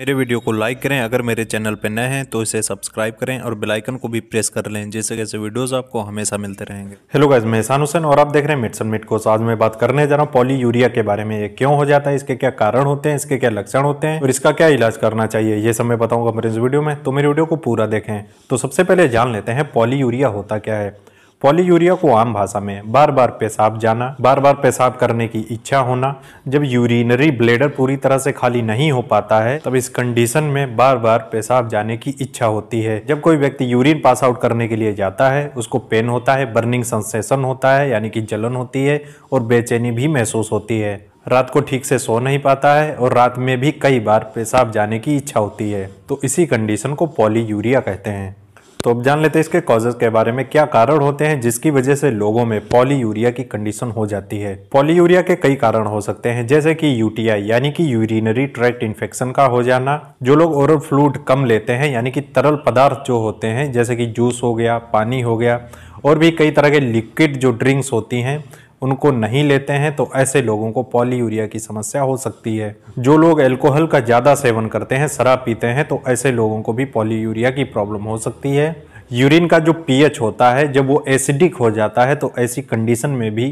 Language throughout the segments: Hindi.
मेरे वीडियो को लाइक करें अगर मेरे चैनल पर नए हैं तो इसे सब्सक्राइब करें और बेल आइकन को भी प्रेस कर लें जैसे जैसे वीडियोस आपको हमेशा मिलते रहेंगे हेलो गाइज मैं एहसान हुसैन और आप देख रहे हैं मिट्सन मिट कोस आज मैं बात करने जा रहा हूँ पॉली यूरिया के बारे में ये क्यों हो जाता है इसके क्या कारण होते हैं इसके क्या लक्षण होते हैं और इसका क्या इलाज करना चाहिए ये सब मैं बताऊंगा मेरे इस वीडियो में तो मेरे वीडियो को पूरा देखें तो सबसे पहले जान लेते हैं पॉली यूरिया होता क्या है पॉलीयूरिया को आम भाषा में बार बार पेशाब जाना बार बार पेशाब करने की इच्छा होना जब यूरिनरी ब्लेडर पूरी तरह से खाली नहीं हो पाता है तब इस कंडीशन में बार बार पेशाब जाने की इच्छा होती है जब कोई व्यक्ति यूरिन पास आउट करने के लिए जाता है उसको पेन होता है बर्निंग सेंसेशन होता है यानी कि जलन होती है और बेचैनी भी महसूस होती है रात को ठीक से सो नहीं पाता है और रात में भी कई बार पेशाब जाने की इच्छा होती है तो इसी कंडीशन को पॉलीयूरिया कहते हैं तो अब जान लेते हैं इसके कॉजेज के बारे में क्या कारण होते हैं जिसकी वजह से लोगों में पॉली की कंडीशन हो जाती है पॉली के कई कारण हो सकते हैं जैसे कि यूटीआई यानी कि यूरिनरी ट्रैक्ट इन्फेक्शन का हो जाना जो लोग ओरल फ्लूड कम लेते हैं यानी कि तरल पदार्थ जो होते हैं जैसे कि जूस हो गया पानी हो गया और भी कई तरह के लिक्विड जो ड्रिंक्स होती हैं उनको नहीं लेते हैं तो ऐसे लोगों को पॉलीयूरिया की समस्या हो सकती है जो लोग एल्कोहल का ज़्यादा सेवन करते हैं शराब पीते हैं तो ऐसे लोगों को भी पॉलीयूरिया की प्रॉब्लम हो सकती है यूरिन का जो पीएच होता है जब वो एसिडिक हो जाता है तो ऐसी कंडीशन में भी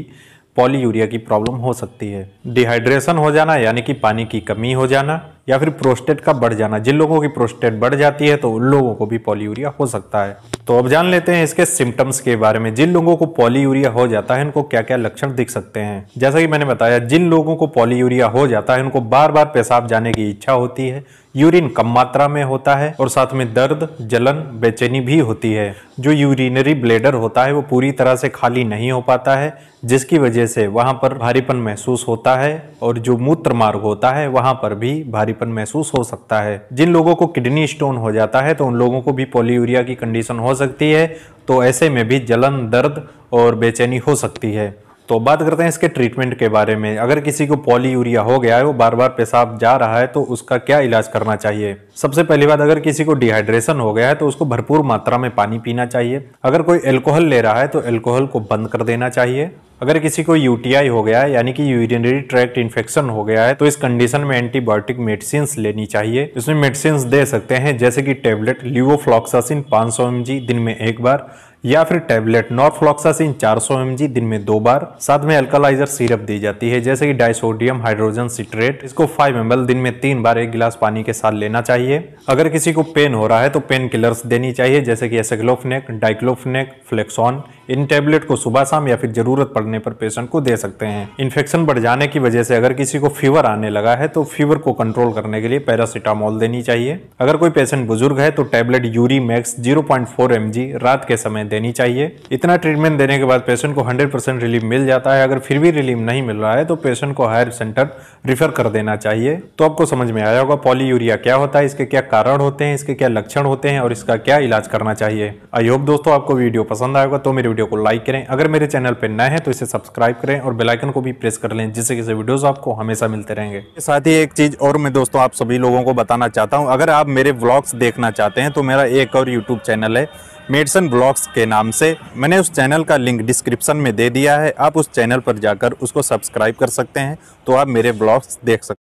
पॉलीयूरिया की प्रॉब्लम हो सकती है डिहाइड्रेशन हो जाना यानी कि पानी की कमी हो जाना या फिर प्रोस्टेट का बढ़ जाना जिन लोगों की प्रोस्टेट बढ़ जाती है तो उन लोगों को भी पॉलीयूरिया हो सकता है तो अब जान लेते हैं इसके सिम्टम्स के बारे में जिन लोगों को पॉलीयूरिया हो जाता है इनको क्या क्या लक्षण दिख सकते हैं जैसा कि मैंने बताया जिन लोगों को पॉलीयूरिया हो जाता है उनको बार बार पेशाब जाने की इच्छा होती है यूरिन कम मात्रा में होता है और साथ में दर्द जलन बेचैनी भी होती है जो यूरिनरी ब्लेडर होता है वो पूरी तरह से खाली नहीं हो पाता है जिसकी वजह से वहाँ पर भारीपन महसूस होता है और जो मूत्र मार्ग होता है वहाँ पर भी भारी भारीपन महसूस हो सकता है जिन लोगों को किडनी स्टोन हो जाता है तो उन लोगों को भी पोलियूरिया की कंडीशन हो सकती है तो ऐसे में भी जलन दर्द और बेचैनी हो सकती है तो बात करते हैं इसके ट्रीटमेंट के बारे में अगर किसी को पॉलीयूरिया हो गया है वो बार बार पेशाब जा रहा है तो उसका क्या इलाज करना चाहिए सबसे पहली बात अगर किसी को डिहाइड्रेशन हो गया है तो उसको भरपूर मात्रा में पानी पीना चाहिए अगर कोई एल्कोहल ले रहा है तो एल्कोहल को बंद कर देना चाहिए अगर किसी को यूटीआई हो गया है यानी कि यूरिनरी ट्रैक्ट इन्फेक्शन हो गया है तो इस कंडीशन में एंटीबायोटिक मेडिसिन लेनी चाहिए इसमें मेडिसिन दे सकते हैं जैसे कि टेबलेट लिवोफ्लॉक्सासिन 500 सौ दिन में एक बार या फिर टेबलेट नॉर्फ्लॉक्सासिन 400 सौ दिन में दो बार साथ में अल्कलाइजर सिरप दी जाती है जैसे कि डाइसोडियम हाइड्रोजन सिट्रेट इसको 5 एम दिन में तीन बार एक गिलास पानी के साथ लेना चाहिए अगर किसी को पेन हो रहा है तो पेन किलर्स देनी चाहिए जैसे कि एसेक्लोफनेक डाइक्लोफनेक फ्लेक्सॉन इन टेबलेट को सुबह शाम या फिर जरूरत पड़ने पर पेशेंट को दे सकते हैं इन्फेक्शन बढ़ जाने की वजह से अगर किसी को फीवर आने लगा है तो फीवर को कंट्रोल करने के लिए पैरासिटामोल देनी चाहिए अगर कोई पेशेंट बुजुर्ग है तो tablet Urimax zero point रात के समय देनी चाहिए इतना ट्रीटमेंट देने के बाद पेशेंट को हंड्रेड रिलीफ मिल जाता है अगर फिर भी रिलीफ नहीं मिल रहा है तो पेशेंट को हायर सेंटर रिफर कर देना चाहिए तो आपको समझ में आया होगा पॉली यूरिया क्या होता है इसके क्या कारण होते हैं इसके क्या लक्षण होते हैं और इसका क्या इलाज करना चाहिए आई होप दोस्तों आपको वीडियो पसंद आएगा तो मेरे वीडियो को लाइक करें अगर मेरे चैनल पर नए हैं तो इसे सब्सक्राइब करें और बेलाइकन को भी प्रेस कर लें जिससे कि वीडियोज़ आपको हमेशा मिलते रहेंगे साथ ही एक चीज़ और मैं दोस्तों आप सभी लोगों को बताना चाहता हूँ अगर आप मेरे ब्लॉग्स देखना चाहते हैं तो मेरा एक और यूट्यूब चैनल है मेडिसन ब्लॉग्स के नाम से मैंने उस चैनल का लिंक डिस्क्रिप्शन में दे दिया है आप उस चैनल पर जाकर उसको सब्सक्राइब कर सकते हैं तो आप मेरे ब्लॉग्स देख सकते